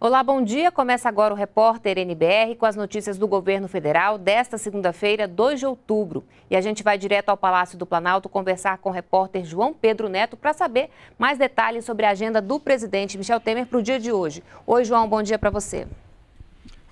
Olá, bom dia. Começa agora o repórter NBR com as notícias do governo federal desta segunda-feira, 2 de outubro. E a gente vai direto ao Palácio do Planalto conversar com o repórter João Pedro Neto para saber mais detalhes sobre a agenda do presidente Michel Temer para o dia de hoje. Oi, João, bom dia para você.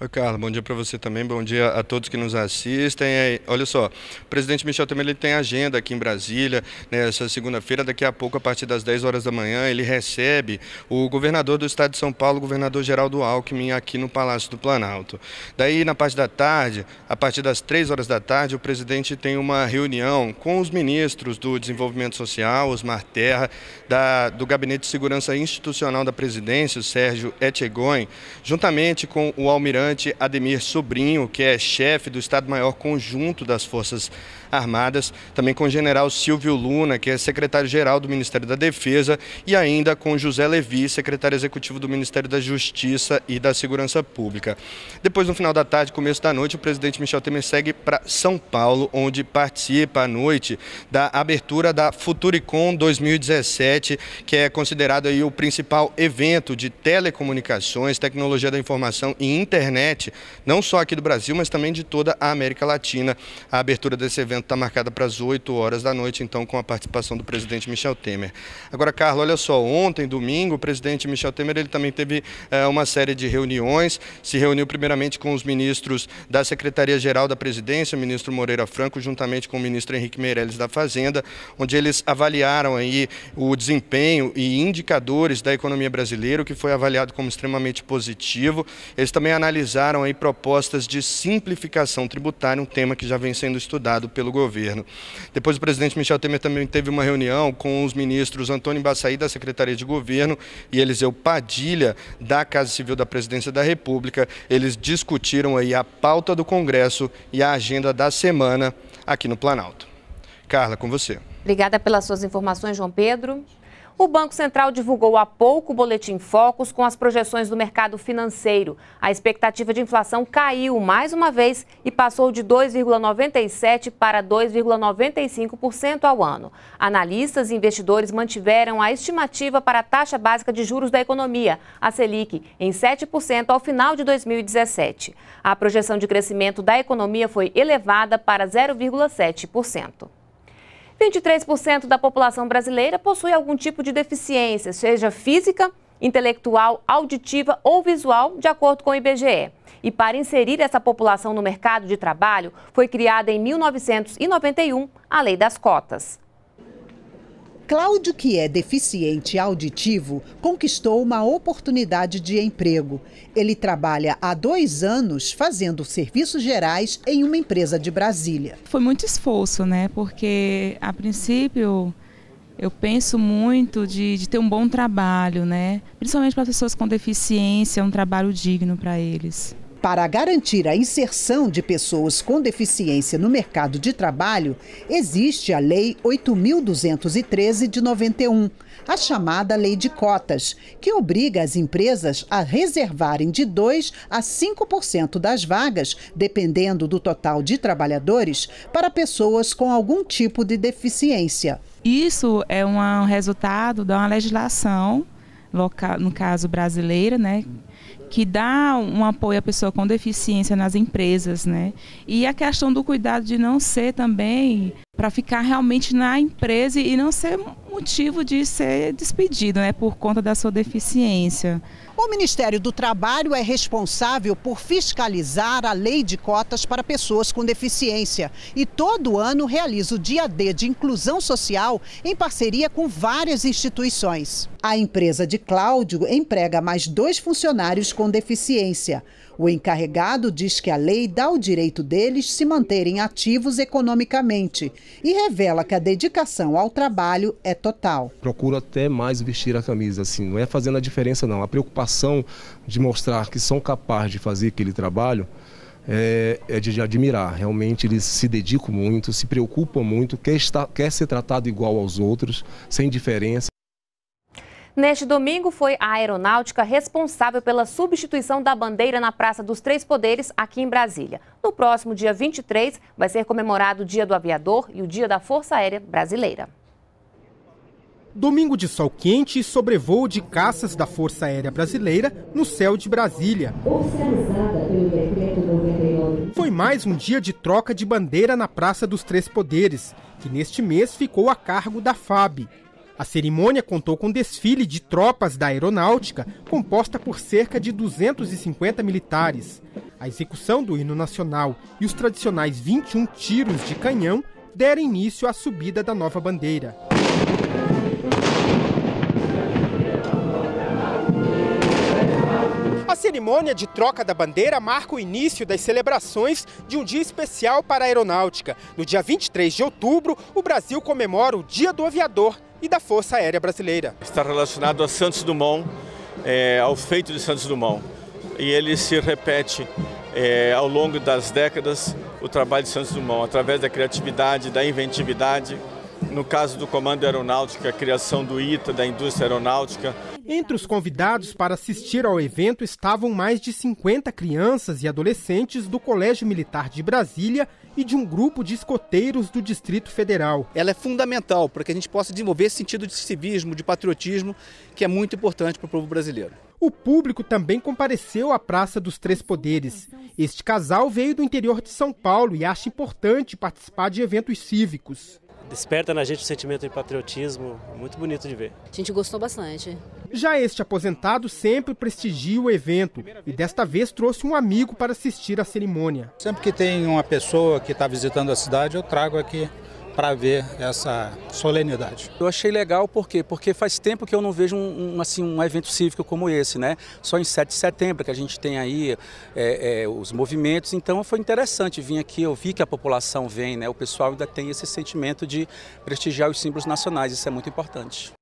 Oi, Carla, bom dia para você também, bom dia a todos que nos assistem. olha só, o presidente Michel Temer ele tem agenda aqui em Brasília, nessa né, segunda-feira, daqui a pouco, a partir das 10 horas da manhã, ele recebe o governador do estado de São Paulo, o governador Geraldo Alckmin, aqui no Palácio do Planalto. Daí, na parte da tarde, a partir das 3 horas da tarde, o presidente tem uma reunião com os ministros do Desenvolvimento Social, Osmar Terra, da, do Gabinete de Segurança Institucional da Presidência, o Sérgio Etchegon, juntamente com o almirante comandante Ademir Sobrinho, que é chefe do Estado-Maior Conjunto das Forças Armadas, também com o general Silvio Luna, que é secretário-geral do Ministério da Defesa, e ainda com José Levi, secretário executivo do Ministério da Justiça e da Segurança Pública. Depois, no final da tarde, começo da noite, o presidente Michel Temer segue para São Paulo, onde participa à noite da abertura da Futuricon 2017, que é considerado aí o principal evento de telecomunicações, tecnologia da informação e internet não só aqui do Brasil, mas também de toda a América Latina. A abertura desse evento está marcada para as 8 horas da noite, então, com a participação do presidente Michel Temer. Agora, Carlos, olha só, ontem, domingo, o presidente Michel Temer ele também teve é, uma série de reuniões, se reuniu primeiramente com os ministros da Secretaria-Geral da Presidência, ministro Moreira Franco, juntamente com o ministro Henrique Meirelles da Fazenda, onde eles avaliaram aí o desempenho e indicadores da economia brasileira, o que foi avaliado como extremamente positivo. Eles também analisaram realizaram aí propostas de simplificação tributária, um tema que já vem sendo estudado pelo governo. Depois o presidente Michel Temer também teve uma reunião com os ministros Antônio Embaçaí, da Secretaria de Governo, e Eliseu Padilha, da Casa Civil da Presidência da República. Eles discutiram aí a pauta do Congresso e a agenda da semana aqui no Planalto. Carla, com você. Obrigada pelas suas informações, João Pedro. O Banco Central divulgou há pouco o boletim Focus com as projeções do mercado financeiro. A expectativa de inflação caiu mais uma vez e passou de 2,97% para 2,95% ao ano. Analistas e investidores mantiveram a estimativa para a taxa básica de juros da economia, a Selic, em 7% ao final de 2017. A projeção de crescimento da economia foi elevada para 0,7%. 23% da população brasileira possui algum tipo de deficiência, seja física, intelectual, auditiva ou visual, de acordo com o IBGE. E para inserir essa população no mercado de trabalho, foi criada em 1991 a Lei das Cotas. Cláudio, que é deficiente auditivo, conquistou uma oportunidade de emprego. Ele trabalha há dois anos fazendo serviços gerais em uma empresa de Brasília. Foi muito esforço, né? Porque a princípio eu penso muito de, de ter um bom trabalho, né? Principalmente para pessoas com deficiência, é um trabalho digno para eles. Para garantir a inserção de pessoas com deficiência no mercado de trabalho, existe a Lei 8.213 de 91, a chamada Lei de Cotas, que obriga as empresas a reservarem de 2 a 5% das vagas, dependendo do total de trabalhadores, para pessoas com algum tipo de deficiência. Isso é um resultado de uma legislação local, no caso brasileira, né, que dá um apoio à pessoa com deficiência nas empresas, né? E a questão do cuidado de não ser também para ficar realmente na empresa e não ser motivo de ser despedido, né, por conta da sua deficiência. O Ministério do Trabalho é responsável por fiscalizar a lei de cotas para pessoas com deficiência e todo ano realiza o Dia D de Inclusão Social em parceria com várias instituições. A empresa de Cláudio emprega mais dois funcionários com deficiência. O encarregado diz que a lei dá o direito deles se manterem ativos economicamente e revela que a dedicação ao trabalho é total. Procuro até mais vestir a camisa, assim, não é fazendo a diferença não. A preocupação de mostrar que são capazes de fazer aquele trabalho é, é, de admirar. Realmente eles se dedicam muito, se preocupam muito, quer, estar, quer ser tratado igual aos outros, sem diferença. Neste domingo, foi a aeronáutica responsável pela substituição da bandeira na Praça dos Três Poderes, aqui em Brasília. No próximo dia 23, vai ser comemorado o Dia do Aviador e o Dia da Força Aérea Brasileira. Domingo de sol quente e sobrevoo de caças da Força Aérea Brasileira no céu de Brasília. Foi mais um dia de troca de bandeira na Praça dos Três Poderes, que neste mês ficou a cargo da FAB, a cerimônia contou com desfile de tropas da aeronáutica, composta por cerca de 250 militares. A execução do hino nacional e os tradicionais 21 tiros de canhão deram início à subida da nova bandeira. cerimônia de troca da bandeira marca o início das celebrações de um dia especial para a aeronáutica. No dia 23 de outubro, o Brasil comemora o Dia do Aviador e da Força Aérea Brasileira. Está relacionado a Santos Dumont, é, ao feito de Santos Dumont. E ele se repete é, ao longo das décadas o trabalho de Santos Dumont, através da criatividade, da inventividade. No caso do Comando Aeronáutica, a criação do ITA, da indústria aeronáutica, entre os tá, convidados para é assistir ao evento estavam mais de 50 crianças e adolescentes do Colégio Militar de Brasília e de um grupo de escoteiros do Distrito Federal. Ela é fundamental para que a gente possa desenvolver esse sentido de civismo, de patriotismo, que é muito importante para o povo brasileiro. O público também compareceu à Praça dos Três é Poderes. Este casal veio do interior de São Paulo e acha importante participar de eventos cívicos desperta na gente o sentimento de patriotismo, muito bonito de ver. A gente gostou bastante. Já este aposentado sempre prestigia o evento e desta vez trouxe um amigo para assistir à cerimônia. Sempre que tem uma pessoa que está visitando a cidade, eu trago aqui para ver essa solenidade. Eu achei legal por quê? Porque faz tempo que eu não vejo um, um assim, um evento cívico como esse, né? Só em 7 de setembro que a gente tem aí é, é, os movimentos, então foi interessante vir aqui, eu vi que a população vem, né? O pessoal ainda tem esse sentimento de prestigiar os símbolos nacionais, isso é muito importante.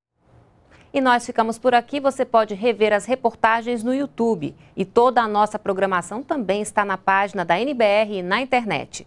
E nós ficamos por aqui. Você pode rever as reportagens no YouTube. E toda a nossa programação também está na página da NBR e na internet.